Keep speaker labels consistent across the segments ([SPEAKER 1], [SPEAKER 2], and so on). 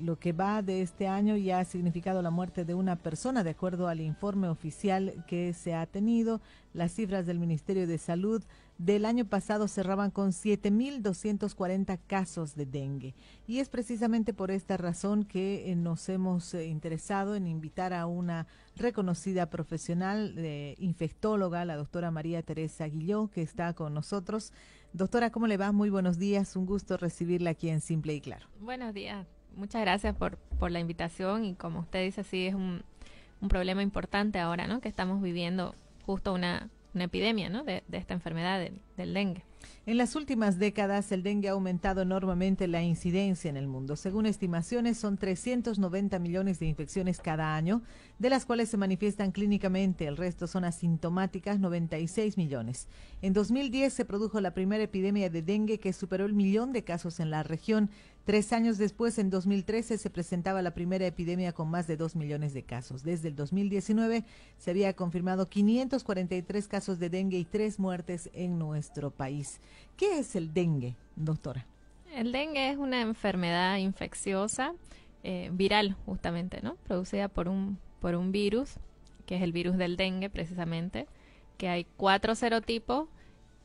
[SPEAKER 1] lo que va de este año ya ha significado la muerte de una persona, de acuerdo al informe oficial que se ha tenido. Las cifras del Ministerio de Salud del año pasado cerraban con 7.240 casos de dengue. Y es precisamente por esta razón que eh, nos hemos eh, interesado en invitar a una reconocida profesional de eh, infectóloga, la doctora María Teresa Guilló, que está con nosotros. Doctora, ¿cómo le va? Muy buenos días. Un gusto recibirla aquí en Simple y Claro.
[SPEAKER 2] Buenos días muchas gracias por, la invitación y como usted dice, sí, es un, problema importante ahora, ¿no? Que estamos viviendo justo una, epidemia, ¿no? De, esta enfermedad del dengue.
[SPEAKER 1] En las últimas décadas, el dengue ha aumentado enormemente la incidencia en el mundo. Según estimaciones, son 390 millones de infecciones cada año, de las cuales se manifiestan clínicamente, el resto son asintomáticas, 96 millones. En 2010 se produjo la primera epidemia de dengue que superó el millón de casos en la región, Tres años después, en 2013, se presentaba la primera epidemia con más de dos millones de casos. Desde el 2019 se había confirmado 543 casos de dengue y tres muertes en nuestro país. ¿Qué es el dengue, doctora?
[SPEAKER 2] El dengue es una enfermedad infecciosa eh, viral, justamente, ¿no? Producida por un, por un virus, que es el virus del dengue, precisamente, que hay cuatro serotipos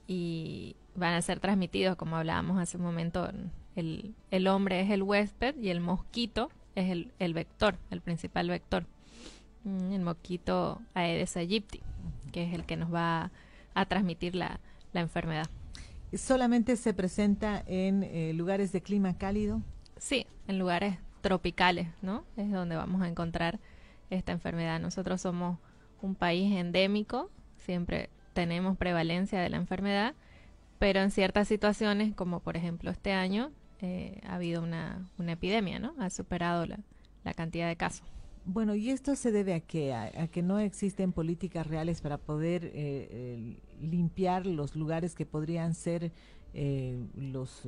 [SPEAKER 2] y van a ser transmitidos, como hablábamos hace un momento, el, hombre es el huésped y el mosquito es el, vector, el principal vector. Mm, el mosquito Aedes aegypti, que es el que nos va a transmitir la, enfermedad.
[SPEAKER 1] ¿Solamente se presenta en eh, lugares de clima cálido? Sí, en
[SPEAKER 2] lugares tropicales, ¿no? Es donde vamos a encontrar esta enfermedad. Nosotros somos un país endémico, siempre tenemos prevalencia de la enfermedad, pero en ciertas situaciones, como por ejemplo este año, eh, ha habido una, epidemia,
[SPEAKER 1] ¿no? Ha superado la, la, cantidad de casos. Bueno, ¿y esto se debe a qué? A, que no existen políticas reales para poder eh, limpiar los lugares que podrían ser eh, los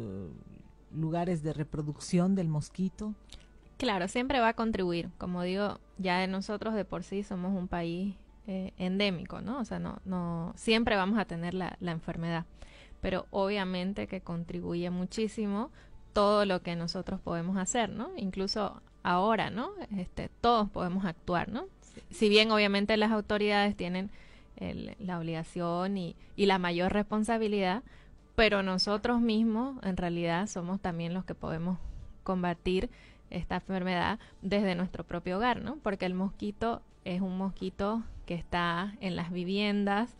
[SPEAKER 1] lugares de reproducción del mosquito.
[SPEAKER 2] Claro, siempre va a contribuir. Como digo, ya nosotros de por sí somos un país endémico, ¿no? O sea, no, no, siempre vamos a tener la, la enfermedad pero obviamente que contribuye muchísimo todo lo que nosotros podemos hacer, ¿no? Incluso ahora, ¿no? Este, todos podemos actuar, ¿no? Si bien obviamente las autoridades tienen la obligación y, la mayor responsabilidad, pero nosotros mismos en realidad somos también los que podemos combatir esta enfermedad desde nuestro propio hogar, ¿no? Porque el mosquito es un mosquito que está en las viviendas,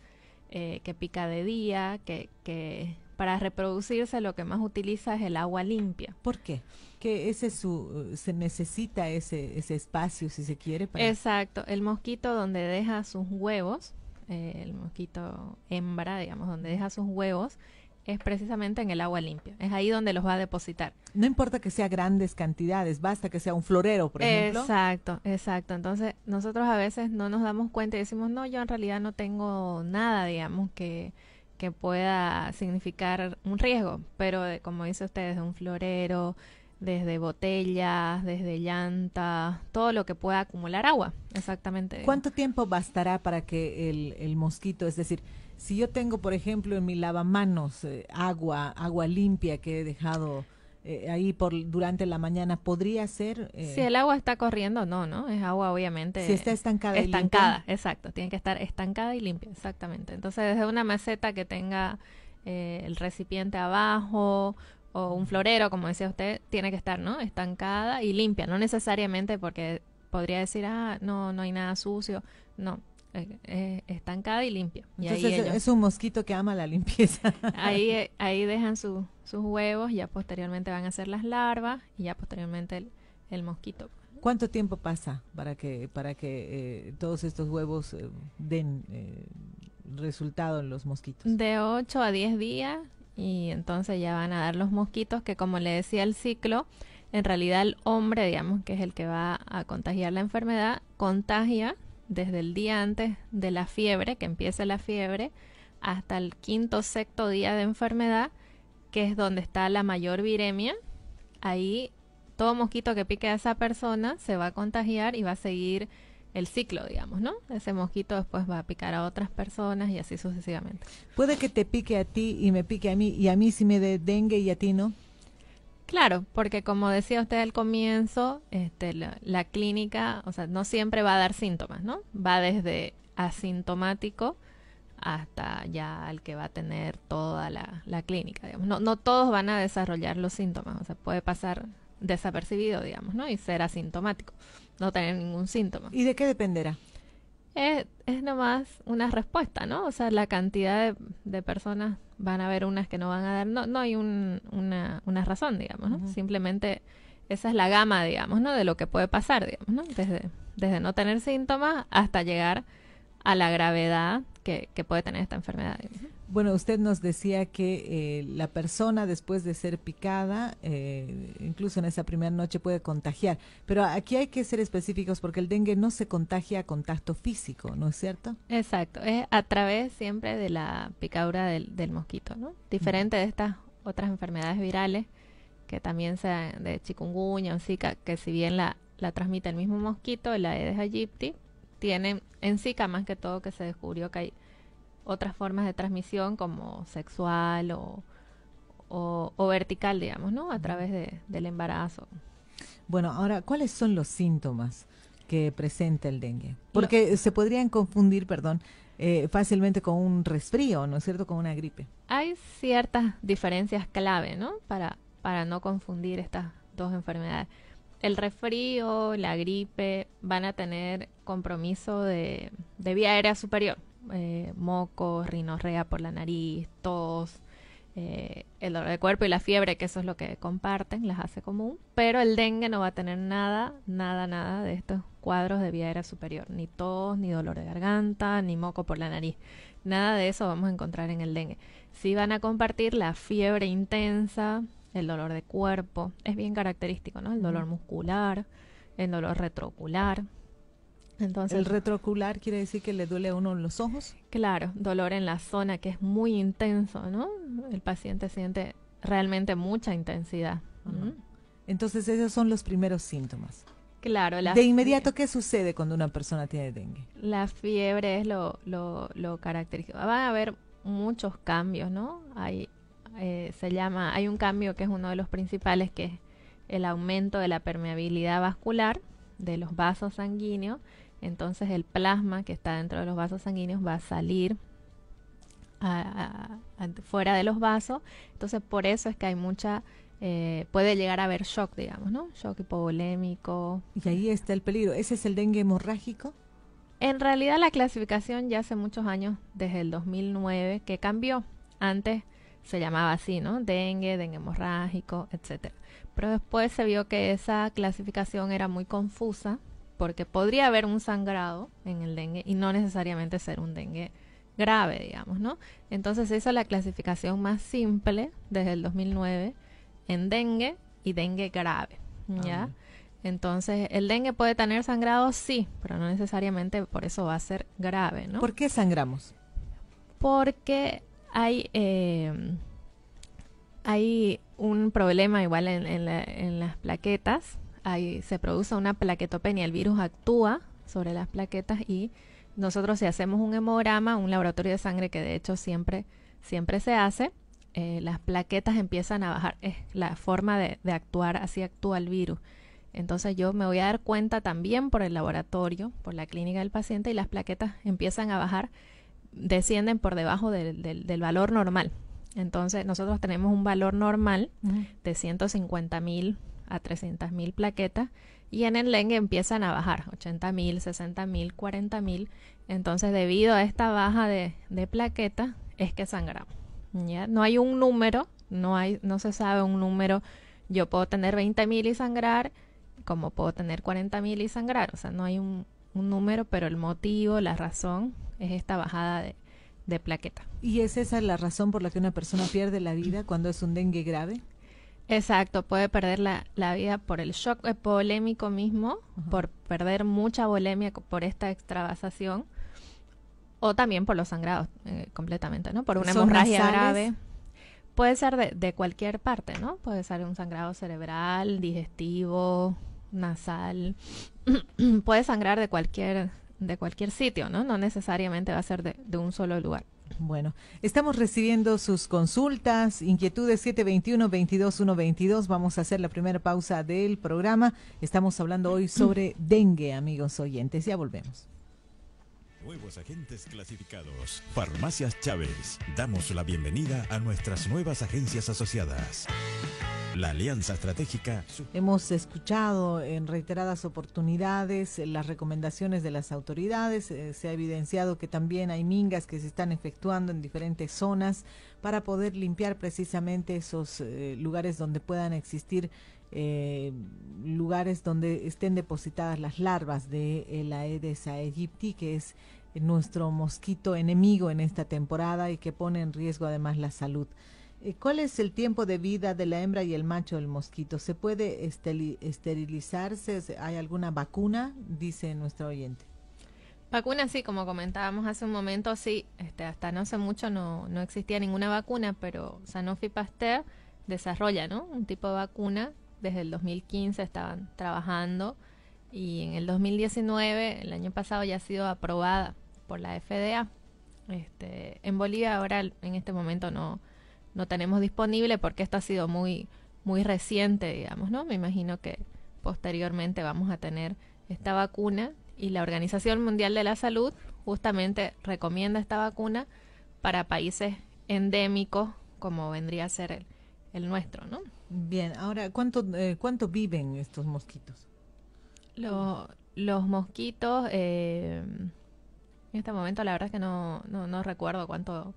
[SPEAKER 2] eh, que pica de día, que, que para reproducirse lo que más utiliza es el agua limpia. ¿Por qué?
[SPEAKER 1] Que ese su, uh, se necesita ese, ese espacio, si se quiere. Para...
[SPEAKER 2] Exacto, el mosquito donde deja sus huevos, eh, el mosquito hembra, digamos, donde deja sus huevos, es precisamente en el agua limpia. Es ahí donde los va a depositar.
[SPEAKER 1] No importa que sea grandes cantidades, basta que sea un florero, por ejemplo. Exacto,
[SPEAKER 2] exacto. Entonces, nosotros a veces no nos damos cuenta y decimos, no, yo en realidad no tengo nada, digamos, que, que pueda significar un riesgo, pero como dice usted, desde un florero, desde botellas,
[SPEAKER 1] desde llanta todo lo que
[SPEAKER 2] pueda acumular agua, exactamente.
[SPEAKER 1] ¿Cuánto tiempo bastará para que el, mosquito, es decir, si yo tengo, por ejemplo, en mi lavamanos eh, agua, agua limpia que he dejado eh, ahí por durante la mañana podría ser eh, si el
[SPEAKER 2] agua está corriendo no no es agua obviamente si está estancada estancada exacto tiene que estar estancada y limpia exactamente entonces desde una maceta que tenga eh, el recipiente abajo o un florero como decía usted tiene que estar no estancada y limpia no necesariamente porque podría decir ah no no hay nada sucio no eh, eh, estancada y limpia. Entonces es un
[SPEAKER 1] mosquito que ama la limpieza. ahí,
[SPEAKER 2] eh, ahí dejan sus huevos, ya posteriormente van a ser las larvas y ya posteriormente el, mosquito.
[SPEAKER 1] ¿Cuánto tiempo pasa para que, para que todos estos huevos den resultado en los mosquitos?
[SPEAKER 2] De 8 a 10 días y entonces ya van a dar los mosquitos que como le decía el ciclo, en realidad el hombre, digamos, que es el que va a contagiar la enfermedad, contagia desde el día antes de la fiebre, que empiece la fiebre, hasta el quinto sexto día de enfermedad, que es donde está la mayor viremia. Ahí todo mosquito que pique a esa persona se va a contagiar y va a seguir el ciclo, digamos, ¿no? Ese mosquito después va a picar a otras personas y así
[SPEAKER 1] sucesivamente. Puede que te pique a ti y me pique a mí y a mí si me dengue y a ti no.
[SPEAKER 2] Claro, porque como decía usted al comienzo, este, la, clínica, o sea, no siempre va a dar síntomas, ¿no? Va desde asintomático hasta ya el que va a tener toda la, la clínica, digamos. No, no todos van a desarrollar los síntomas, o sea, puede pasar desapercibido, digamos, ¿no? Y ser asintomático, no tener ningún síntoma. ¿Y de qué dependerá? Es, es nomás una respuesta, ¿no? O sea, la cantidad de personas van a haber unas que no van a dar, no, no hay una, razón, digamos, ¿no? Simplemente esa es la gama, digamos, ¿no? De lo que puede pasar, digamos, ¿no? Desde, desde no tener síntomas hasta llegar a la gravedad que, que puede tener esta enfermedad.
[SPEAKER 1] Bueno, usted nos decía que eh, la persona después de ser picada, eh, incluso en esa primera noche, puede contagiar. Pero aquí hay que ser específicos porque el dengue no se contagia a contacto físico, ¿no es cierto?
[SPEAKER 2] Exacto, es a través siempre de la picadura del, del mosquito, ¿no? Diferente de estas otras enfermedades virales que también sean de chikungunya o zika, que si bien la, la transmite el mismo mosquito, la Aedes aegypti, tienen en zika más que todo que se descubrió que hay otras formas de transmisión como sexual o, o, vertical, digamos, ¿no? A través de, del embarazo.
[SPEAKER 1] Bueno, ahora, ¿cuáles son los síntomas que presenta el dengue? Porque se podrían confundir, perdón, eh, fácilmente con un resfrío, ¿no es cierto? Con una gripe.
[SPEAKER 2] Hay ciertas diferencias clave, ¿no? Para, para no confundir estas dos enfermedades. El resfrío, la gripe van a tener compromiso de, de vía aérea superior, eh, mocos, rinorrea por la nariz, tos, eh, el dolor de cuerpo y la fiebre, que eso es lo que comparten, las hace común. Pero el dengue no va a tener nada, nada, nada de estos cuadros de vía aérea superior. Ni tos, ni dolor de garganta, ni moco por la nariz. Nada de eso vamos a encontrar en el dengue. Si van a compartir la fiebre intensa, el dolor de cuerpo. Es bien característico, ¿no? El dolor muscular, el dolor retroocular, entonces, el
[SPEAKER 1] retroocular quiere decir que le duele a uno
[SPEAKER 2] los ojos. Claro, dolor en la zona que es muy intenso, ¿no? El paciente siente realmente mucha intensidad.
[SPEAKER 1] Entonces esos son los primeros síntomas.
[SPEAKER 2] Claro. de inmediato,
[SPEAKER 1] ¿qué sucede cuando una persona tiene dengue?
[SPEAKER 2] La fiebre es lo, característico. Van a haber muchos cambios, ¿no? Eh, llama, hay un cambio que es uno de los principales, que es el aumento de la permeabilidad vascular de los vasos sanguíneos entonces el plasma que está dentro de los vasos sanguíneos va a salir fuera de los vasos. Entonces por eso es que hay mucha... Eh, puede llegar a haber shock, digamos, ¿no? Shock hipovolémico. Y ahí está el peligro. ¿Ese es el dengue hemorrágico? En realidad la clasificación ya hace muchos años, desde el 2009, que cambió. Antes se llamaba así, ¿no? Dengue, dengue hemorrágico, etc. Pero después se vio que esa clasificación era muy confusa porque podría haber un sangrado en el dengue y no necesariamente ser un dengue grave, digamos, ¿no? Entonces esa es la clasificación más simple desde el 2009 en dengue y dengue grave, ¿ya? Ah. Entonces, ¿el dengue puede tener sangrado? Sí, pero no necesariamente por eso va a ser grave, ¿no? ¿Por qué sangramos? Porque hay... Eh, hay un problema igual en, en, las plaquetas ahí se produce una plaquetopenia. El virus actúa sobre las plaquetas y nosotros si hacemos un hemograma, un laboratorio de sangre que de hecho siempre, siempre se hace, eh, las plaquetas empiezan a bajar. Es la forma de, actuar, así actúa el virus. Entonces yo me voy a dar cuenta también por el laboratorio, por la clínica del paciente y las plaquetas empiezan a bajar, descienden por debajo del, del, valor normal. Entonces nosotros tenemos un valor normal de 150 mil a 300.000 plaquetas y en el dengue empiezan a bajar, 80.000, 60.000, 40.000. Entonces, debido a esta baja de, de plaquetas, es que sangramos. No hay un número, no, hay, no se sabe un número. Yo puedo tener 20.000 y sangrar, como puedo tener 40.000 y sangrar. O sea, no hay un, número, pero el motivo, la razón
[SPEAKER 1] es esta bajada de, de plaqueta. ¿Y es esa la razón por la que una persona pierde la vida cuando es un dengue grave? Exacto, puede perder la, vida por el shock
[SPEAKER 2] polémico mismo, por perder mucha bolemia por esta extravasación o también por los sangrados eh, completamente, ¿no? Por una hemorragia grave. Puede ser de, cualquier parte, ¿no? Puede ser un sangrado cerebral, digestivo, nasal. puede sangrar de cualquier, de cualquier sitio, ¿no? No
[SPEAKER 1] necesariamente va a ser de un solo lugar. Bueno, estamos recibiendo sus consultas, inquietudes 721 22 Vamos a hacer la primera pausa del programa. Estamos hablando hoy sobre dengue, amigos oyentes. Ya volvemos. Nuevos
[SPEAKER 2] agentes clasificados.
[SPEAKER 1] Farmacias Chávez. Damos la bienvenida a nuestras nuevas agencias asociadas. La alianza estratégica. Hemos escuchado en reiteradas oportunidades las recomendaciones de las autoridades. Eh, se ha evidenciado que también hay mingas que se están efectuando en diferentes zonas para poder limpiar precisamente esos eh, lugares donde puedan existir eh, lugares donde estén depositadas las larvas de eh, la Aedes aegypti, que es eh, nuestro mosquito enemigo en esta temporada y que pone en riesgo además la salud. Eh, ¿Cuál es el tiempo de vida de la hembra y el macho del mosquito? ¿Se puede esterilizarse? ¿Hay alguna vacuna? Dice nuestro oyente.
[SPEAKER 2] Vacuna sí, como comentábamos hace un momento, sí, este, hasta no hace mucho no, no existía ninguna vacuna, pero Sanofi Pasteur desarrolla ¿no? un tipo de vacuna desde el 2015 estaban trabajando y en el 2019, el año pasado, ya ha sido aprobada por la FDA. Este, en Bolivia ahora en este momento no, tenemos disponible porque esto ha sido muy, muy reciente, digamos, ¿no? Me imagino que posteriormente vamos a tener esta vacuna y la Organización Mundial de la Salud justamente recomienda esta vacuna para países endémicos como vendría
[SPEAKER 1] a ser el, el nuestro, ¿no? Bien, ahora, ¿cuánto, eh, ¿cuánto viven estos mosquitos?
[SPEAKER 2] los mosquitos, eh, en este
[SPEAKER 1] momento la verdad es que no,
[SPEAKER 2] recuerdo cuánto,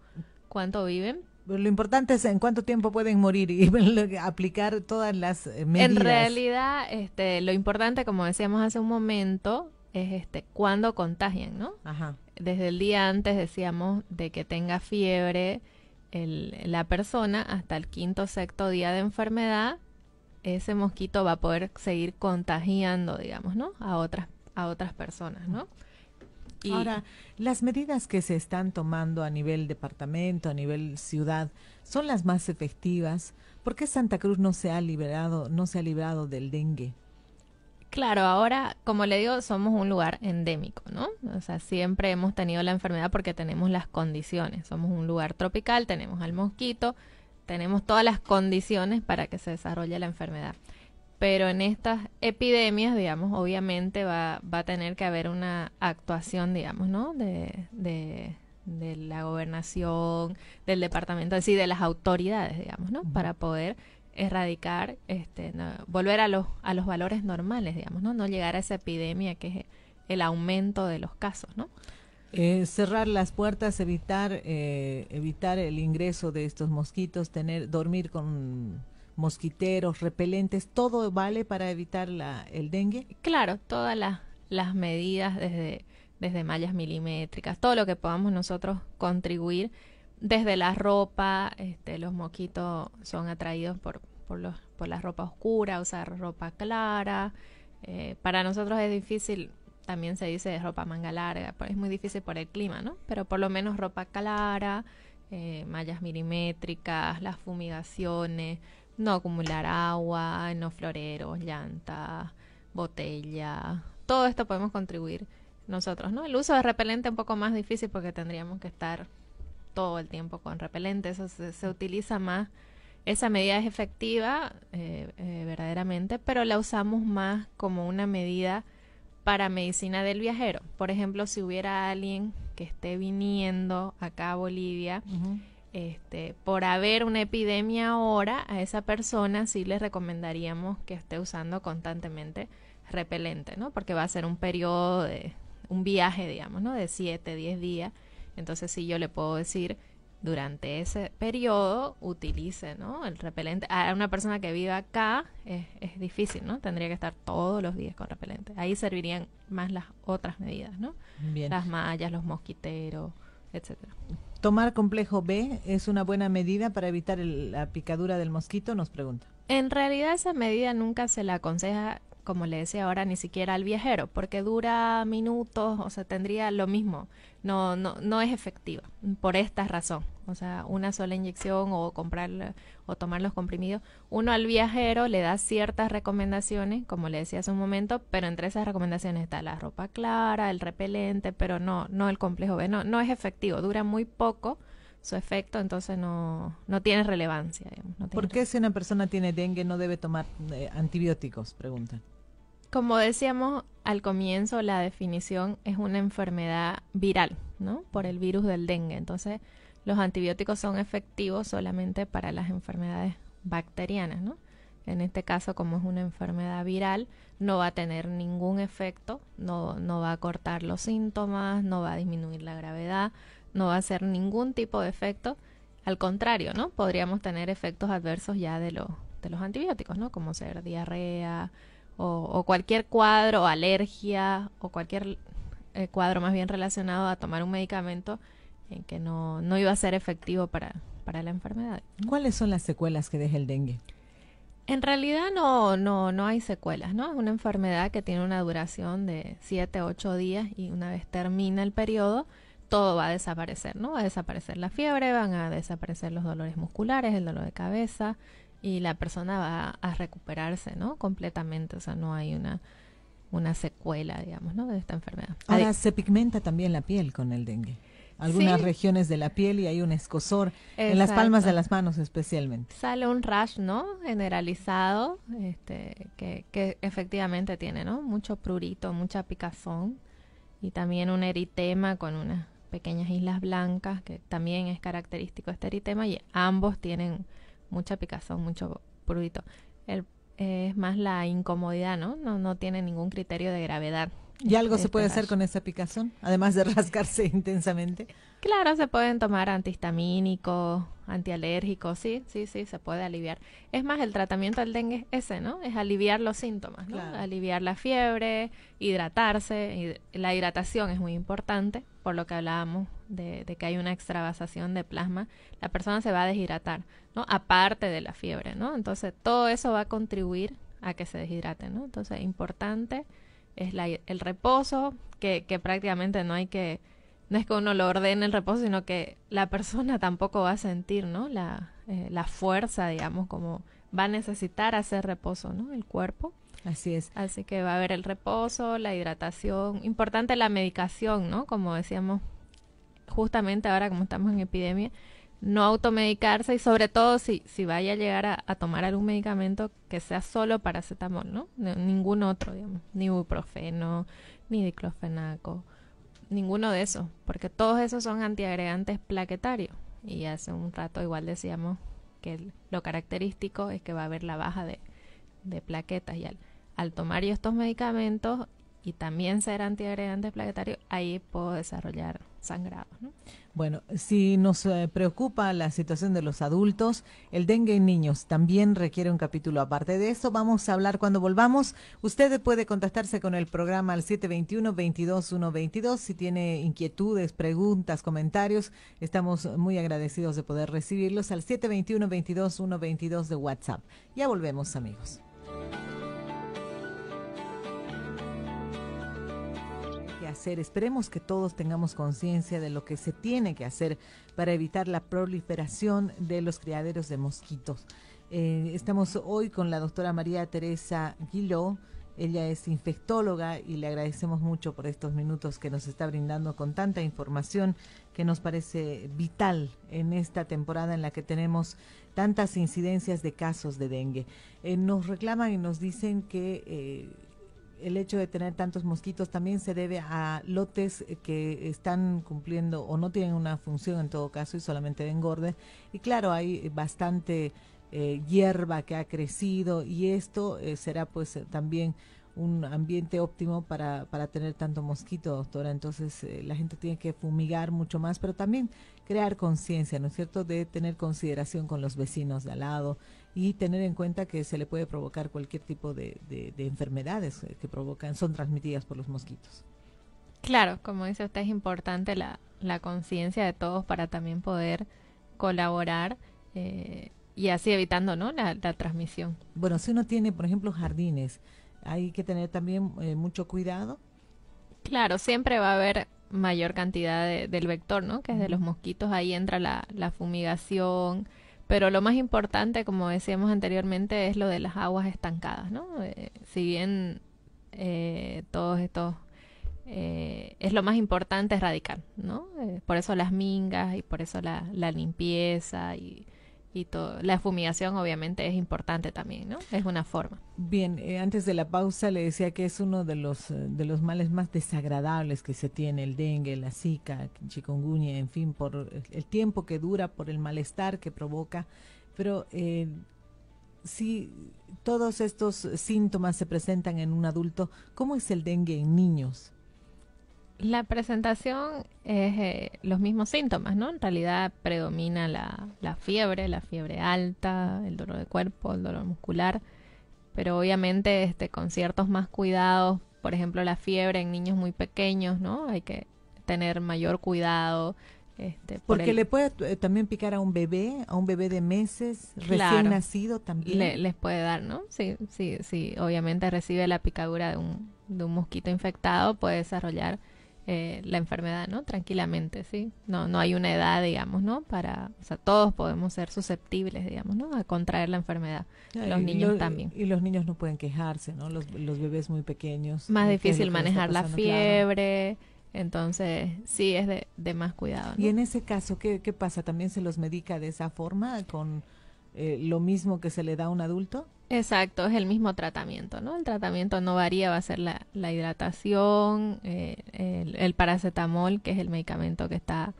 [SPEAKER 2] viven.
[SPEAKER 1] Lo importante es en cuánto tiempo pueden morir y aplicar todas las eh, medidas. En realidad,
[SPEAKER 2] este, lo importante, como decíamos hace un momento, es este, cuándo contagian, ¿no? Ajá. Desde el día antes decíamos de que tenga fiebre, la persona hasta el quinto sexto día de enfermedad, ese mosquito va a poder seguir contagiando, digamos, ¿no? A otras, a otras personas, ¿no?
[SPEAKER 1] Y Ahora, las medidas que se están tomando a nivel departamento, a nivel ciudad, son las más efectivas. ¿Por qué Santa Cruz no se ha liberado, no se ha librado del dengue?
[SPEAKER 2] Claro, ahora, como le digo, somos un lugar endémico, ¿no? O sea, siempre hemos tenido la enfermedad porque tenemos las condiciones. Somos un lugar tropical, tenemos al mosquito, tenemos todas las condiciones para que se desarrolle la enfermedad. Pero en estas epidemias, digamos, obviamente va, a tener que haber una actuación, digamos, ¿no? De, la gobernación, del departamento, así de las autoridades, digamos, ¿no? Para poder erradicar, este, volver a los, a los valores normales, digamos, ¿no? No llegar a esa epidemia que es el aumento de los casos, ¿no?
[SPEAKER 1] Eh, cerrar las puertas, evitar, eh, evitar el ingreso de estos mosquitos, tener, dormir con mosquiteros, repelentes, todo vale para evitar la, el dengue. Claro, todas las, las medidas desde, desde mallas milimétricas,
[SPEAKER 2] todo lo que podamos nosotros contribuir desde la ropa, este, los moquitos son atraídos por, por, los, por la ropa oscura, usar ropa clara. Eh, para nosotros es difícil, también se dice ropa manga larga, es muy difícil por el clima, ¿no? Pero por lo menos ropa clara, eh, mallas milimétricas, las fumigaciones, no acumular agua, no floreros, llantas, botella, Todo esto podemos contribuir nosotros, ¿no? El uso de repelente un poco más difícil porque tendríamos que estar todo el tiempo con repelente, eso se, mm. utiliza más. Esa medida es efectiva, eh, eh, verdaderamente, pero la usamos más como una medida para medicina del viajero. Por ejemplo, si hubiera alguien que esté viniendo acá a Bolivia, este, por haber una epidemia ahora, a esa persona sí le recomendaríamos que esté usando constantemente repelente, ¿no? Porque va a ser un periodo de un viaje, digamos, ¿no? De 7, 10 días entonces, si sí, yo le puedo decir durante ese periodo utilice ¿no? el repelente. A una persona que vive acá es, difícil, ¿no? Tendría que estar todos los días con repelente. Ahí servirían más las otras medidas, ¿no? Las mallas, los
[SPEAKER 1] mosquiteros, etcétera. ¿Tomar complejo B es una buena medida para evitar la picadura del mosquito? Nos pregunta.
[SPEAKER 2] En realidad esa medida nunca se la aconseja como le decía ahora, ni siquiera al viajero, porque dura minutos, o sea, tendría lo mismo. No, no, no es efectiva por esta razón. O sea, una sola inyección o comprar o tomar los comprimidos. Uno al viajero le da ciertas recomendaciones, como le decía hace un momento, pero entre esas recomendaciones está la ropa clara, el repelente, pero no, no el complejo B. No, no es efectivo, dura muy poco su efecto, entonces no, no tiene relevancia.
[SPEAKER 1] ¿Por qué si una persona tiene dengue no debe tomar eh, antibióticos? Preguntan.
[SPEAKER 2] Como decíamos al comienzo, la definición es una enfermedad viral, ¿no? Por el virus del dengue. Entonces, los antibióticos son efectivos solamente para las enfermedades bacterianas, ¿no? En este caso, como es una enfermedad viral, no va a tener ningún efecto, no, no va a cortar los síntomas, no va a disminuir la gravedad, no va a hacer ningún tipo de efecto. Al contrario, ¿no? Podríamos tener efectos adversos ya de los, de los antibióticos, ¿no? Como ser diarrea, o, cualquier cuadro, alergia, o cualquier eh, cuadro más bien relacionado a tomar un medicamento en eh, que no, no iba a ser efectivo para, para la enfermedad.
[SPEAKER 1] ¿Cuáles son las secuelas que deja el dengue?
[SPEAKER 2] En realidad no, no, no hay secuelas, ¿no? Es una enfermedad que tiene una duración de 7, 8 días y una vez termina el periodo, todo va a desaparecer, ¿no? Va a desaparecer la fiebre, van a desaparecer los dolores musculares, el dolor de cabeza, y la persona va a recuperarse, ¿no? Completamente, o sea, no hay una una secuela, digamos, ¿no? De esta enfermedad.
[SPEAKER 1] Ahora, se pigmenta también la piel con el dengue. Algunas regiones de la piel y hay un escosor en las palmas de las manos especialmente.
[SPEAKER 2] Sale un rash, ¿no? Generalizado, este, que, que efectivamente tiene, ¿no? Mucho prurito, mucha picazón y también un eritema con unas pequeñas islas blancas, que también es característico este eritema y ambos tienen mucha picazón, mucho prurito. Eh, es más la incomodidad, ¿no? ¿no? tiene
[SPEAKER 1] ningún criterio de gravedad. ¿Y algo este se puede hacer con esa picazón, además de rascarse intensamente?
[SPEAKER 2] Claro, se pueden tomar antihistamínicos, antialérgicos, sí, sí, sí, se puede aliviar. Es más, el tratamiento del dengue es ese, ¿no? Es aliviar los síntomas, ¿no? Aliviar la fiebre, hidratarse. la hidratación es muy importante, por lo que hablábamos de, que hay una extravasación de plasma, la persona se va a deshidratar, ¿no? Aparte de la fiebre, ¿no? Entonces, todo eso va a contribuir a que se deshidrate, ¿no? Entonces, importante es el reposo, que, que prácticamente no hay que, no es que uno lo ordene el reposo, sino que la persona tampoco va a sentir, ¿no? Eh, la, fuerza, digamos, como va a necesitar hacer reposo, ¿no? El cuerpo. Así es. Así que va a haber el reposo, la hidratación, importante la medicación, ¿no? Como decíamos justamente ahora como estamos en epidemia, no automedicarse y sobre todo si, si vaya a llegar a, tomar algún medicamento que sea solo paracetamol, ¿no? ¿no? Ningún otro, digamos, ni buprofeno, ni diclofenaco, ninguno de esos, porque todos esos son antiagregantes plaquetarios. Y hace un rato igual decíamos que lo característico es que va a haber la baja de, de plaquetas y al, al tomar estos medicamentos y también ser antiagregantes plaquetarios, ahí puedo desarrollar
[SPEAKER 1] sangrado. Bueno, si nos eh, preocupa la situación de los adultos, el dengue en niños también requiere un capítulo aparte. De eso vamos a hablar cuando volvamos. Usted puede contactarse con el programa al 721-22122 si tiene inquietudes, preguntas, comentarios. Estamos muy agradecidos de poder recibirlos al 721-22122 de WhatsApp. Ya volvemos, amigos. hacer. Esperemos que todos tengamos conciencia de lo que se tiene que hacer para evitar la proliferación de los criaderos de mosquitos. Eh, estamos hoy con la doctora María Teresa Guiló. Ella es infectóloga y le agradecemos mucho por estos minutos que nos está brindando con tanta información que nos parece vital en esta temporada en la que tenemos tantas incidencias de casos de dengue. Eh, nos reclaman y nos dicen que eh, el hecho de tener tantos mosquitos también se debe a lotes que están cumpliendo o no tienen una función en todo caso y solamente de engorde Y claro, hay bastante eh, hierba que ha crecido y esto eh, será pues también un ambiente óptimo para, para tener tanto mosquito, doctora. Entonces eh, la gente tiene que fumigar mucho más, pero también crear conciencia, ¿no es cierto?, de tener consideración con los vecinos de al lado y tener en cuenta que se le puede provocar cualquier tipo de, enfermedades que provocan, son transmitidas por los mosquitos.
[SPEAKER 2] Claro, como dice usted, es importante la, conciencia de todos para también poder colaborar eh, y así evitando ¿no? la, transmisión.
[SPEAKER 1] Bueno, si uno tiene, por ejemplo, jardines, hay que tener también eh, mucho cuidado.
[SPEAKER 2] Claro, siempre va a haber mayor cantidad del vector, ¿no? Que es de los mosquitos, ahí entra la fumigación, pero lo más importante, como decíamos anteriormente, es lo de las aguas estancadas, ¿no? Eh, si bien eh, todos estos eh, es lo más importante erradicar, ¿no? Eh, por eso las mingas y por eso la, la limpieza y y La fumigación obviamente es importante también, ¿no? Es una forma.
[SPEAKER 1] Bien, eh, antes de la pausa le decía que es uno de los, eh, de los males más desagradables que se tiene, el dengue, la zika, chikungunya, en fin, por el tiempo que dura, por el malestar que provoca, pero... Eh, si todos estos síntomas se presentan en un adulto, ¿cómo es el dengue en niños?
[SPEAKER 2] La presentación es eh, los mismos síntomas, ¿no? En realidad predomina la, la, fiebre, la fiebre alta, el dolor de cuerpo, el dolor muscular, pero obviamente este, con ciertos más cuidados, por ejemplo la fiebre en niños muy pequeños, ¿no? Hay que tener mayor cuidado, este, Porque le
[SPEAKER 1] puede eh, también picar a un bebé, a un bebé de meses, recién nacido también. les
[SPEAKER 2] puede dar, ¿no? Sí, sí, sí. Obviamente recibe la picadura de un, de un mosquito infectado, puede desarrollar eh, la enfermedad, ¿no? Tranquilamente, ¿sí? No, no hay una edad, digamos, ¿no? Para, o sea, todos podemos ser susceptibles, digamos, ¿no? A contraer la enfermedad. los niños también.
[SPEAKER 1] Y los niños no pueden quejarse, ¿no? Los, los bebés muy pequeños. Más difícil manejar la fiebre.
[SPEAKER 2] Entonces, sí es de,
[SPEAKER 1] más cuidado. Y en ese caso, ¿qué, pasa? ¿También se los medica de esa forma, con eh, lo mismo que se le da a un adulto?
[SPEAKER 2] Exacto, es el mismo tratamiento, ¿no? El tratamiento no varía, va a ser la, la hidratación, eh, el, paracetamol, que es el medicamento que está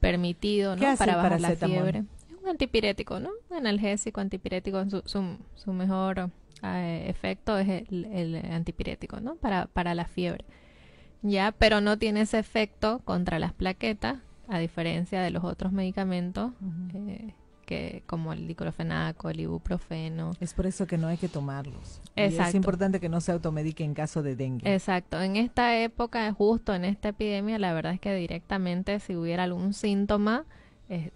[SPEAKER 2] permitido, ¿no? Para bajar la fiebre. Es un antipirético, ¿no? Un Analgésico, antipirético, su, su, mejor ah, efecto es el, antipirético, ¿no? Para, para la fiebre. Ya, pero no tiene ese efecto contra las plaquetas, a diferencia de los otros medicamentos que como el diclofenaco,
[SPEAKER 1] el ibuprofeno. Es por eso que no hay que tomarlos. Exacto. es importante que no se automedique en caso de dengue.
[SPEAKER 2] Exacto. En esta época, justo en esta epidemia, la verdad es que directamente si hubiera algún síntoma,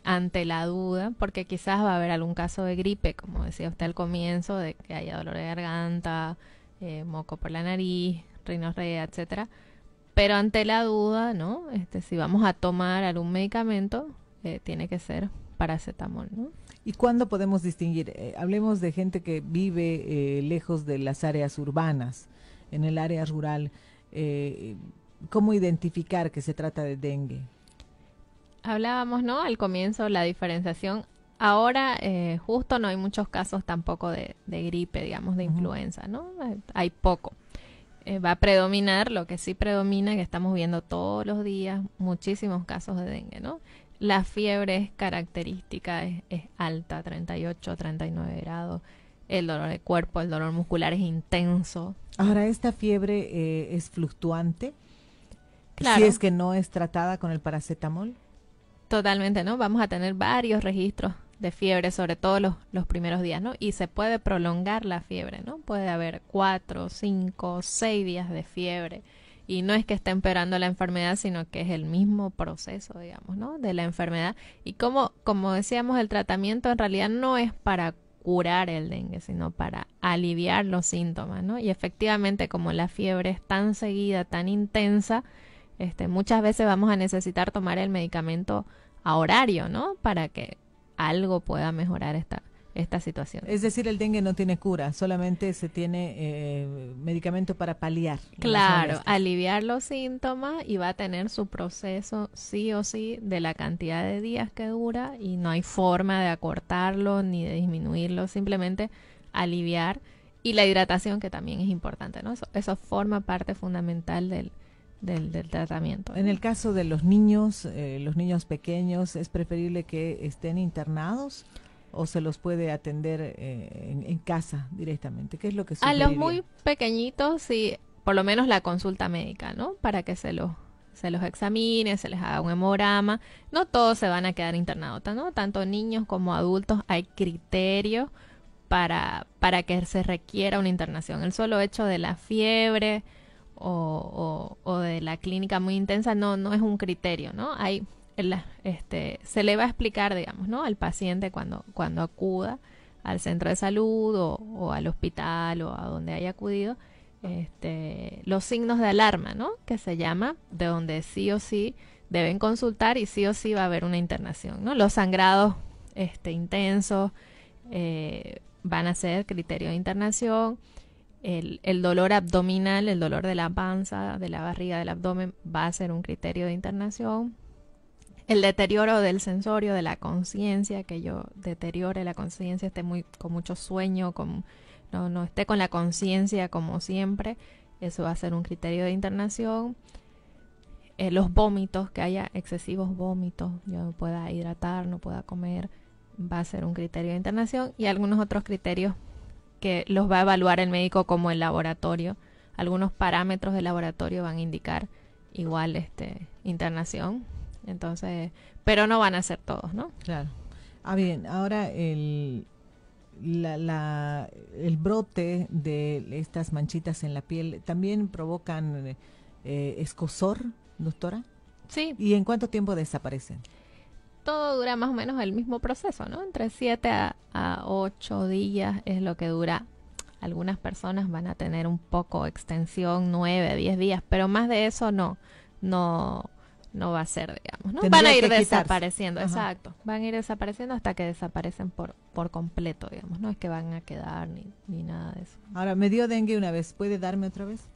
[SPEAKER 2] ante la duda, porque quizás va a haber algún caso de gripe, como decía usted al comienzo, de que haya dolor de garganta, eh, moco por la nariz, rinorrea, etcétera. Pero ante la duda, ¿no? Este, si vamos a tomar algún medicamento, eh, tiene que ser paracetamol,
[SPEAKER 1] ¿Y cuándo podemos distinguir? Eh, hablemos de gente que vive eh, lejos de las áreas urbanas, en el área rural. Eh, ¿Cómo identificar que se trata de dengue?
[SPEAKER 2] Hablábamos, ¿no? Al comienzo la diferenciación. Ahora justo no hay muchos casos tampoco de, gripe, digamos, de influenza, ¿no? Hay poco. va a predominar lo que sí predomina, que estamos viendo todos los días muchísimos casos de dengue, ¿no? La fiebre es característica, es, alta, 38,
[SPEAKER 1] 39 grados. El dolor de
[SPEAKER 2] cuerpo, el dolor muscular es intenso.
[SPEAKER 1] Ahora, ¿esta fiebre eh, es fluctuante? Claro. Si es que no es tratada con el paracetamol.
[SPEAKER 2] Totalmente, ¿no? Vamos a tener varios registros de fiebre, sobre todo los, los, primeros días, ¿no? Y se puede prolongar la fiebre, ¿no? Puede haber cuatro, cinco, seis días de fiebre y no es que esté empeorando la enfermedad, sino que es el mismo proceso, digamos, ¿no? De la enfermedad. Y como, como decíamos, el tratamiento en realidad no es para curar el dengue, sino para aliviar los síntomas, ¿no? Y efectivamente, como la fiebre es tan seguida, tan intensa, este, muchas veces vamos a necesitar tomar el
[SPEAKER 1] medicamento a horario, ¿no? Para que algo pueda mejorar esta, esta situación. Es decir, el dengue no tiene cura, solamente se tiene eh, medicamento para paliar. Claro,
[SPEAKER 2] aliviar los síntomas y va a tener su proceso sí o sí de la cantidad de días que dura y no hay forma de acortarlo ni de disminuirlo, simplemente aliviar y la hidratación que también es importante, ¿no? Eso, forma parte fundamental del, tratamiento.
[SPEAKER 1] En el caso de los niños, eh, los niños pequeños, ¿es preferible que estén internados? o se los puede atender eh, en, casa directamente? ¿Qué es lo que sucede? A los muy
[SPEAKER 2] pequeñitos, sí, por lo menos la consulta médica, ¿no? Para que se los se los examine, se les haga un hemograma. No todos se van a quedar internados, ¿no? Tanto niños como adultos hay criterios para, para que se requiera una internación. El solo hecho de la fiebre o, o, o de la clínica muy intensa no, no es un criterio, ¿no? Hay este, se le va a explicar, digamos, ¿no? al paciente cuando, acuda al centro de salud o, al hospital o a donde haya acudido, este, los signos de alarma, ¿no? Que se llama, de donde sí o sí deben consultar y sí o sí va a haber una internación, ¿no? Los sangrados este, intensos eh, van a ser criterio de internación. El, el, dolor abdominal, el dolor de la panza, de la barriga, del abdomen, va a ser un criterio de internación el deterioro del sensorio, de la conciencia, que yo deteriore la conciencia, esté muy, con mucho sueño, con, no, no esté con la conciencia como siempre. Eso va a ser un criterio de internación. Eh, los vómitos, que haya excesivos vómitos, yo no pueda hidratar, no pueda comer, va a ser un criterio de internación. Y algunos otros criterios que los va a evaluar el médico como el laboratorio. Algunos parámetros del laboratorio van a indicar igual este, internación entonces, pero no van a ser todos, ¿no?
[SPEAKER 1] Claro. Ah, bien, ahora el, el brote de estas manchitas en la piel también provocan eh, escosor, doctora. Sí. ¿Y en cuánto tiempo desaparecen?
[SPEAKER 2] Todo dura más o menos el mismo proceso, ¿no? Entre 7 a, ocho 8 días es lo que dura. Algunas personas van a tener un poco extensión, 9, 10 días, pero más de eso no, no, no va a ser, digamos, van a ir desapareciendo, exacto. Van a ir desapareciendo hasta que desaparecen por, por completo, digamos, no es que van a quedar ni, nada de eso. Ahora, me dio dengue una vez, ¿puede darme otra vez?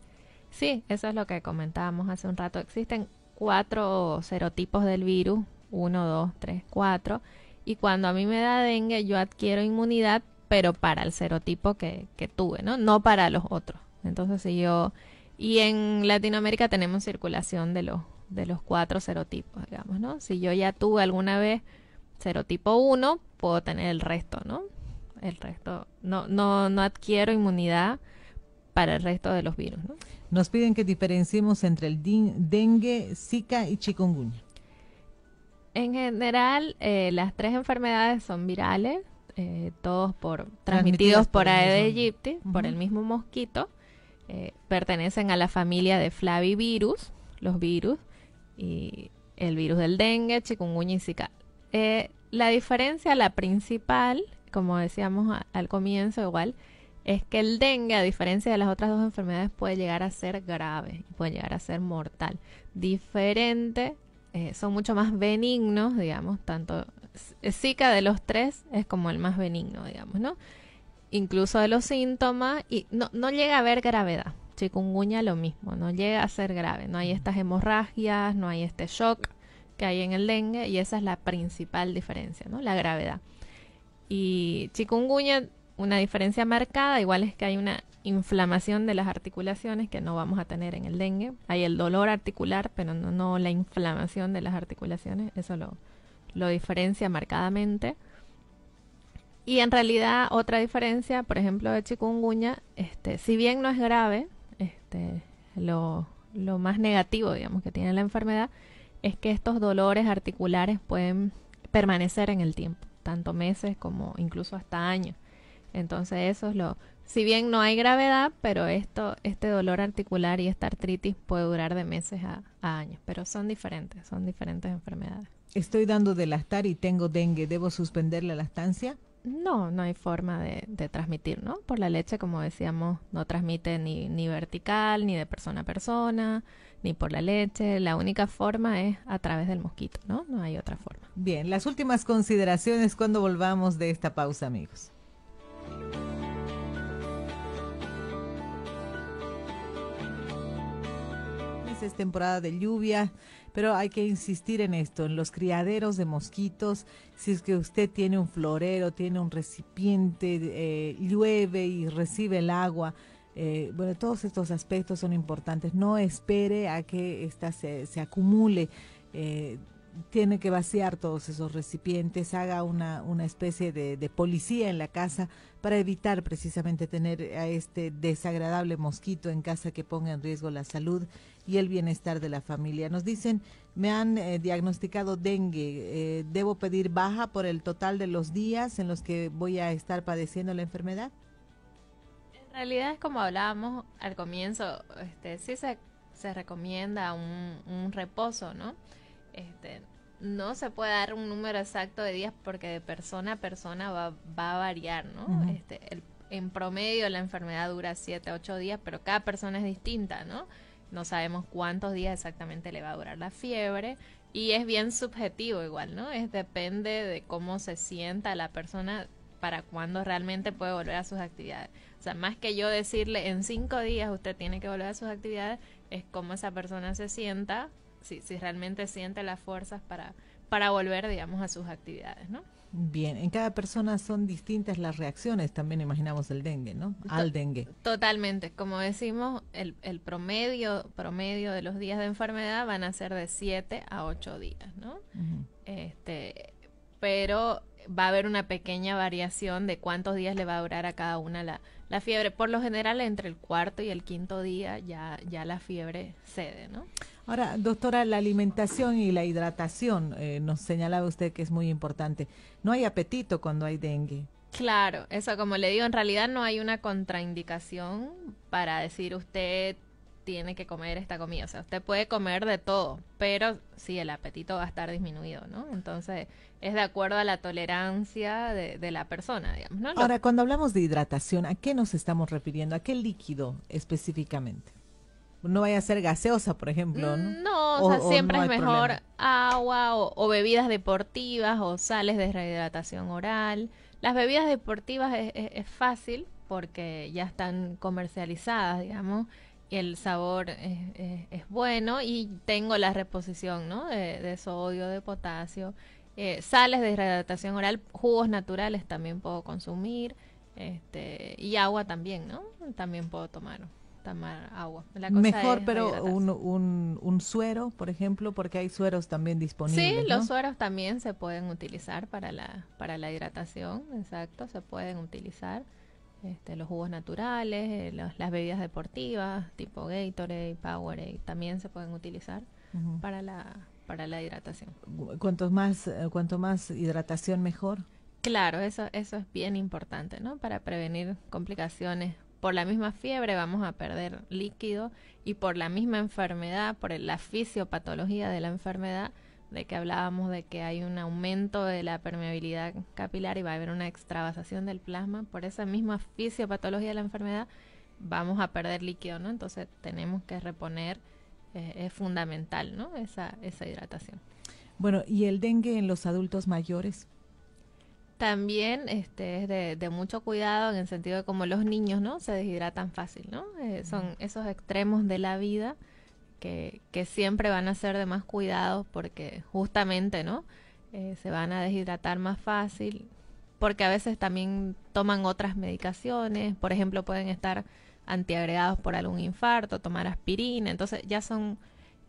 [SPEAKER 2] Sí, eso es lo que comentábamos hace un rato. Existen cuatro serotipos del virus, uno, dos, tres, cuatro, y cuando a mí me da dengue yo adquiero inmunidad, pero para el serotipo que, que tuve, ¿no? No para los otros. Entonces, si yo... Y en Latinoamérica tenemos circulación de los de los cuatro serotipos, digamos, ¿no? Si yo ya tuve alguna vez serotipo 1, puedo tener el resto, ¿no? El resto, no, no, adquiero inmunidad para el resto de los virus, ¿no?
[SPEAKER 1] Nos piden que diferenciemos entre el dengue, zika y chikungunya.
[SPEAKER 2] En general, eh, las tres enfermedades son virales, eh, todos por transmitidos por, Aedes aegypti, por el mismo mosquito. Eh, pertenecen a la familia de flavivirus, los virus, y el virus del dengue, chikungunya y zika. Eh, la diferencia, la principal, como decíamos al comienzo igual, es que el dengue, a diferencia de las otras dos enfermedades, puede llegar a ser grave, puede llegar a ser mortal. Diferente, eh, son mucho más benignos, digamos, tanto Zika eh, de los tres es como el más benigno, digamos, ¿no? Incluso de los síntomas y no, no llega a haber gravedad. Chikungunya lo mismo, no llega a ser grave, no hay estas hemorragias, no hay este shock que hay en el dengue y esa es la principal diferencia, ¿no? La gravedad. Y chikungunya, una diferencia marcada, igual es que hay una inflamación de las articulaciones que no vamos a tener en el dengue. Hay el dolor articular, pero no, la inflamación de las articulaciones, eso lo, lo diferencia marcadamente. Y en realidad otra diferencia, por ejemplo, de chikungunya, este, si bien no es grave, este, lo, lo más negativo, digamos, que tiene la enfermedad es que estos dolores articulares pueden permanecer en el tiempo, tanto meses como incluso hasta años. Entonces eso es lo, si bien no hay gravedad, pero esto, este dolor articular y esta artritis puede durar de meses a, años, pero son diferentes, son diferentes enfermedades. Estoy dando de lactar y tengo dengue, ¿debo suspender la lactancia? No, no hay forma de, transmitir, ¿no? Por la leche, como decíamos, no transmite ni, ni vertical, ni de persona a persona, ni por la leche. La única forma es a través del mosquito, ¿no?
[SPEAKER 1] No hay otra forma. Bien, las últimas consideraciones cuando volvamos de esta pausa, amigos. es temporada de lluvia, pero hay que insistir en esto, en los criaderos de mosquitos, si es que usted tiene un florero, tiene un recipiente, eh, llueve y recibe el agua. Eh, bueno, todos estos aspectos son importantes. No espere a que esta se, acumule. Eh, tiene que vaciar todos esos recipientes, haga una, una especie de, policía en la casa para evitar precisamente tener a este desagradable mosquito en casa que ponga en riesgo la salud y el bienestar de la familia. Nos dicen, me han eh, diagnosticado dengue, eh, ¿debo pedir baja por el total de los días en los que voy a estar padeciendo la enfermedad?
[SPEAKER 2] En realidad es como hablábamos al comienzo, este, sí se, se recomienda un, un reposo, ¿no? Este, no se puede dar un número exacto de días porque de persona a persona va, va a variar, ¿no? Este, en promedio la enfermedad dura 7 a 8 días, pero cada persona es distinta, ¿no? No sabemos cuántos días exactamente le va a durar la fiebre y es bien subjetivo igual, ¿no? Es depende de cómo se sienta la persona para cuándo realmente puede volver a sus actividades. O sea, más que yo decirle en 5 días usted tiene que volver a sus actividades, es cómo esa persona se sienta si, si realmente siente las fuerzas para, para volver, digamos, a sus actividades, ¿no?
[SPEAKER 1] Bien, en cada persona son distintas las reacciones, también imaginamos el dengue, ¿no? Al dengue.
[SPEAKER 2] Totalmente, como decimos, el, promedio, promedio de los días de enfermedad van a ser de 7 a 8 días, ¿no? Este, pero va a haber una pequeña variación de cuántos días le va a durar a cada una la, fiebre. Por lo general, entre el cuarto y el quinto día ya, ya la fiebre cede, ¿no?
[SPEAKER 1] Ahora, doctora, la alimentación y la hidratación, eh, nos señalaba usted que es muy importante. No hay apetito cuando hay dengue.
[SPEAKER 2] Claro, eso como le digo, en realidad no hay una contraindicación para decir usted tiene que comer esta comida. O sea, usted puede comer de todo, pero sí, el apetito va a estar disminuido, ¿no? Entonces, es de acuerdo a la tolerancia de, la persona, digamos. ¿no? Ahora,
[SPEAKER 1] cuando hablamos de hidratación, ¿a qué nos estamos refiriendo? ¿A qué líquido específicamente? No vaya a ser gaseosa, por ejemplo. No,
[SPEAKER 2] no o, sea, siempre es mejor agua o, bebidas deportivas o sales de rehidratación oral. Las bebidas deportivas es, fácil porque ya están comercializadas, digamos el sabor es, bueno y tengo la reposición ¿no? de, sodio, de potasio, eh, sales de hidratación oral, jugos naturales también puedo consumir este, y agua también, ¿no? También puedo tomar tomar agua. Mejor, pero
[SPEAKER 1] un, un, un, suero, por ejemplo, porque hay sueros también disponibles. Sí, los
[SPEAKER 2] sueros también se pueden utilizar para la, para la hidratación, exacto, se pueden utilizar este, los jugos naturales, eh, las bebidas deportivas, tipo Gatorade, Powerade, también se pueden utilizar para la para la hidratación.
[SPEAKER 1] Cuanto más eh, más hidratación mejor.
[SPEAKER 2] Claro, eso eso es bien importante, ¿no? Para prevenir complicaciones por la misma fiebre vamos a perder líquido y por la misma enfermedad, por la fisiopatología de la enfermedad de que hablábamos de que hay un aumento de la permeabilidad capilar y va a haber una extravasación del plasma, por esa misma fisiopatología de la enfermedad vamos a perder líquido, ¿no? Entonces tenemos que reponer, eh, es fundamental, ¿no? Esa, esa hidratación.
[SPEAKER 1] Bueno, ¿y el dengue en los adultos mayores?
[SPEAKER 2] También este, es de, mucho cuidado en el sentido de como los niños, ¿no? Se deshidratan fácil, ¿no? Eh, son esos extremos de la vida que, que siempre van a ser de más cuidado porque justamente, ¿no? Eh, se van a deshidratar más fácil porque a veces también toman otras medicaciones, por ejemplo, pueden estar antiagregados por algún infarto, tomar aspirina, entonces ya son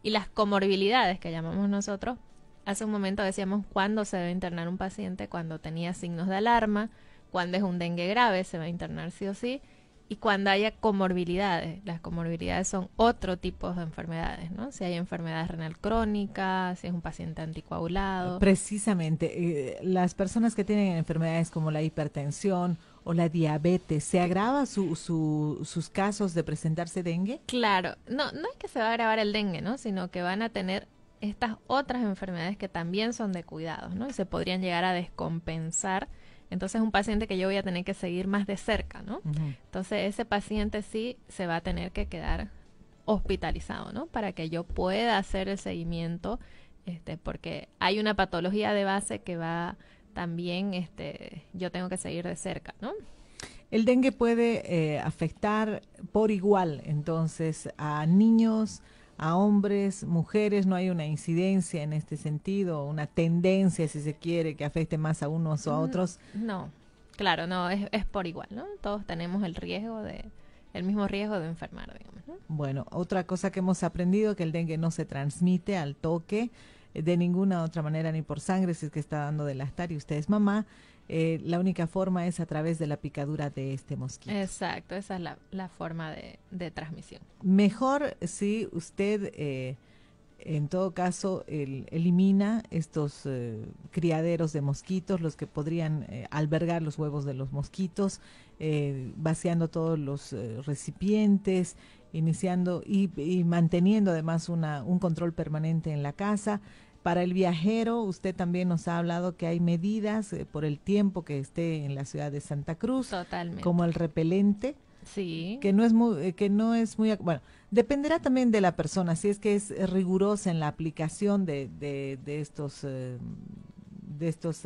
[SPEAKER 2] y las comorbilidades que llamamos nosotros. Hace un momento decíamos cuándo se debe internar un paciente, cuando tenía signos de alarma, cuando es un dengue grave, se va a internar sí o sí, y cuando haya comorbilidades. Las comorbilidades son otro tipo de enfermedades, ¿no? Si hay enfermedades renal crónicas, si es un paciente anticoagulado.
[SPEAKER 1] Precisamente, eh, las personas que tienen enfermedades como la hipertensión o la diabetes, ¿se agrava sus casos de presentarse dengue?
[SPEAKER 2] Claro, no, no es que se va a agravar el dengue, ¿no? Sino que van a tener estas otras enfermedades que también son de cuidados, ¿no? Y se podrían llegar a descompensar entonces, un paciente que yo voy a tener que seguir más de cerca, ¿no? Entonces, ese paciente sí se va a tener que quedar hospitalizado, ¿no? Para que yo pueda hacer el seguimiento, este, porque hay una patología de base que va también, este, yo tengo que seguir de cerca, ¿no?
[SPEAKER 1] El dengue puede eh, afectar por igual, entonces, a niños, a hombres, mujeres, no hay una incidencia en este sentido, una tendencia, si se quiere, que afecte más a unos o a mm, otros.
[SPEAKER 2] No, claro, no, es, es por igual, ¿no? Todos tenemos el riesgo de, el mismo riesgo de enfermar, digamos. ¿no?
[SPEAKER 1] Bueno, otra cosa que hemos aprendido, que el dengue no se transmite al toque eh, de ninguna otra manera, ni por sangre, si es que está dando de la y usted es mamá, eh, la única forma es a través de la picadura de este mosquito.
[SPEAKER 2] Exacto, esa es la, forma de, de, transmisión.
[SPEAKER 1] Mejor si usted, eh, en todo caso, elimina estos eh, criaderos de mosquitos, los que podrían albergar los huevos de los mosquitos, vaciando todos los recipientes, iniciando y, y manteniendo además una, un control permanente en la casa. Para el viajero, usted también nos ha hablado que hay medidas eh, por el tiempo que esté en la ciudad de Santa Cruz, como el repelente. Sí. Que no es muy, eh, que no es muy, bueno, dependerá también de la persona, si es que es eh, rigurosa en la aplicación de, de, estos, de estos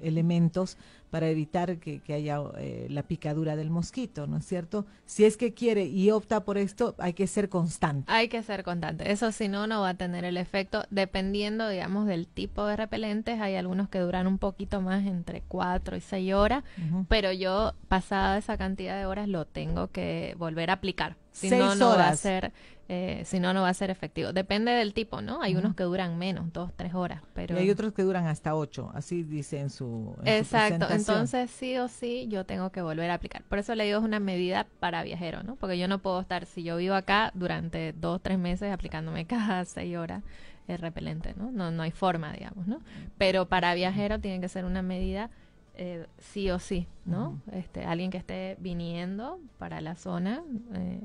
[SPEAKER 1] elementos, para evitar que, haya eh, la picadura del mosquito, ¿no es cierto? Si es que quiere y opta por esto, hay que ser constante.
[SPEAKER 2] Hay que ser constante. Eso si no, no va a tener el efecto. Dependiendo, digamos, del tipo de repelentes, hay algunos que duran un poquito más, entre 4 y 6 horas, pero yo pasada esa cantidad de horas lo tengo que volver a aplicar si no, no va a ser, eh, si no, no va a ser efectivo. Depende del tipo, ¿no? Hay unos que duran menos, dos, tres horas,
[SPEAKER 1] pero... Y hay otros que duran hasta ocho, así dice en su... Exacto, entonces
[SPEAKER 2] sí o sí yo tengo que volver a aplicar. Por eso le digo es una medida para viajero, ¿no? Porque yo no puedo estar, si yo vivo acá durante dos, tres meses aplicándome cada seis horas es eh, repelente, ¿no? No, no hay forma, digamos, ¿no? Pero para viajero tiene que ser una medida eh, sí o sí, ¿no? este, alguien que esté viniendo para la zona, eh,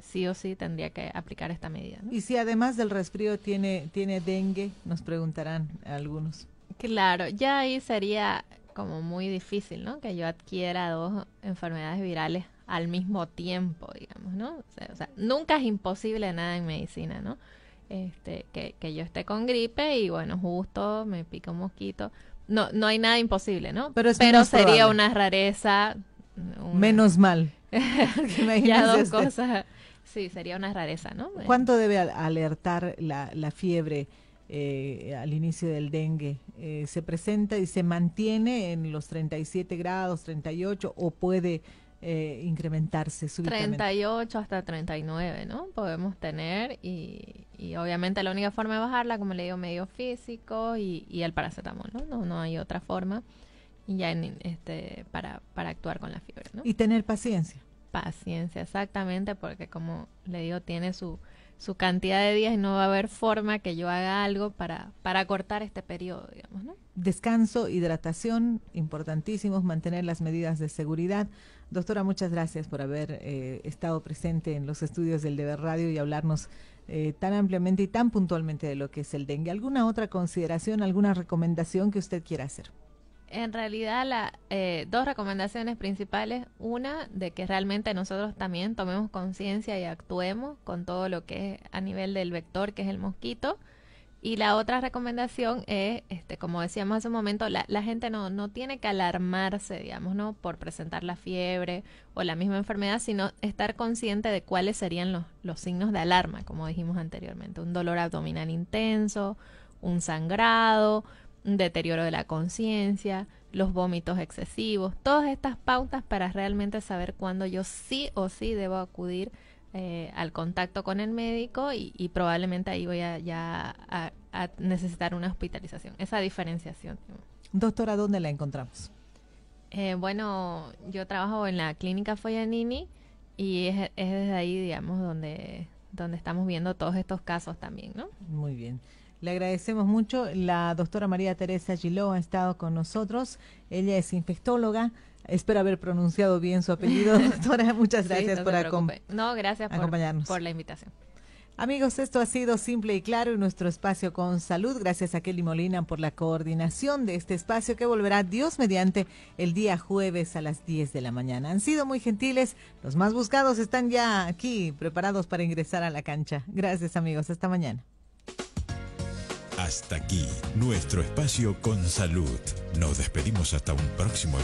[SPEAKER 2] sí o sí tendría que aplicar esta medida.
[SPEAKER 1] Y si además del resfrío tiene, dengue, nos preguntarán algunos.
[SPEAKER 2] Claro, ya ahí sería como muy difícil, ¿no? Que yo adquiera dos enfermedades virales al mismo tiempo, digamos, ¿no? O sea, nunca es imposible nada en medicina, ¿no? Este, que, que yo esté con gripe y bueno, justo me pica un mosquito, no, no hay nada imposible, ¿no? Pero, sería una rareza.
[SPEAKER 1] Menos mal. ya dos cosas.
[SPEAKER 2] Sí, sería una rareza, ¿no? Eh. ¿Cuánto
[SPEAKER 1] debe alertar la, fiebre eh, al inicio del dengue? Eh, ¿Se presenta y se mantiene en los 37 grados, 38 o puede eh, incrementarse súbitamente. 38 hasta 39,
[SPEAKER 2] ¿no? Podemos tener y, y, obviamente la única forma de bajarla, como le digo, medio físico y, y el paracetamol, ¿no? ¿no? No hay otra forma y ya este, para, para actuar con la fiebre, ¿no? Y tener paciencia. Paciencia, exactamente, porque como le digo, tiene su su cantidad de días y no va a haber forma que yo haga algo para, cortar este periodo, digamos, ¿no?
[SPEAKER 1] Descanso, hidratación, importantísimos, mantener las medidas de seguridad. Doctora, muchas gracias por haber eh, estado presente en los estudios del Deber Radio y hablarnos eh, tan ampliamente y tan puntualmente de lo que es el dengue. ¿Alguna otra consideración, alguna recomendación que usted quiera hacer?
[SPEAKER 2] En realidad, las eh, dos recomendaciones principales. Una, de que realmente nosotros también tomemos conciencia y actuemos con todo lo que es a nivel del vector, que es el mosquito. Y la otra recomendación es, este, como decíamos hace un momento, la, gente no, tiene que alarmarse, digamos, ¿no? Por presentar la fiebre o la misma enfermedad, sino estar consciente de cuáles serían los, los signos de alarma, como dijimos anteriormente. Un dolor abdominal intenso, un sangrado, deterioro de la conciencia, los vómitos excesivos, todas estas pautas para realmente saber cuándo yo sí o sí debo acudir eh, al contacto con el médico y, probablemente ahí voy a, ya a, necesitar una hospitalización, esa diferenciación.
[SPEAKER 1] Doctora, ¿dónde la encontramos?
[SPEAKER 2] Eh, bueno, yo trabajo en la clínica Foyanini y es, es desde ahí, digamos, donde, donde estamos viendo todos estos casos también, ¿no?
[SPEAKER 1] Muy bien. Le agradecemos mucho. La doctora María Teresa Giló ha estado con nosotros. Ella es infectóloga. Espero haber pronunciado bien su apellido, doctora. Muchas gracias por no,
[SPEAKER 2] gracias acompañarnos.
[SPEAKER 1] Por, por la invitación. Amigos, esto ha sido simple y claro en nuestro espacio con salud. Gracias a Kelly Molina por la coordinación de este espacio que volverá Dios mediante el día jueves a las 10 de la mañana. Han sido muy gentiles. Los más buscados están ya aquí preparados para ingresar a la cancha. Gracias amigos. Hasta mañana. Hasta aquí,
[SPEAKER 2] nuestro espacio con salud. Nos despedimos hasta un próximo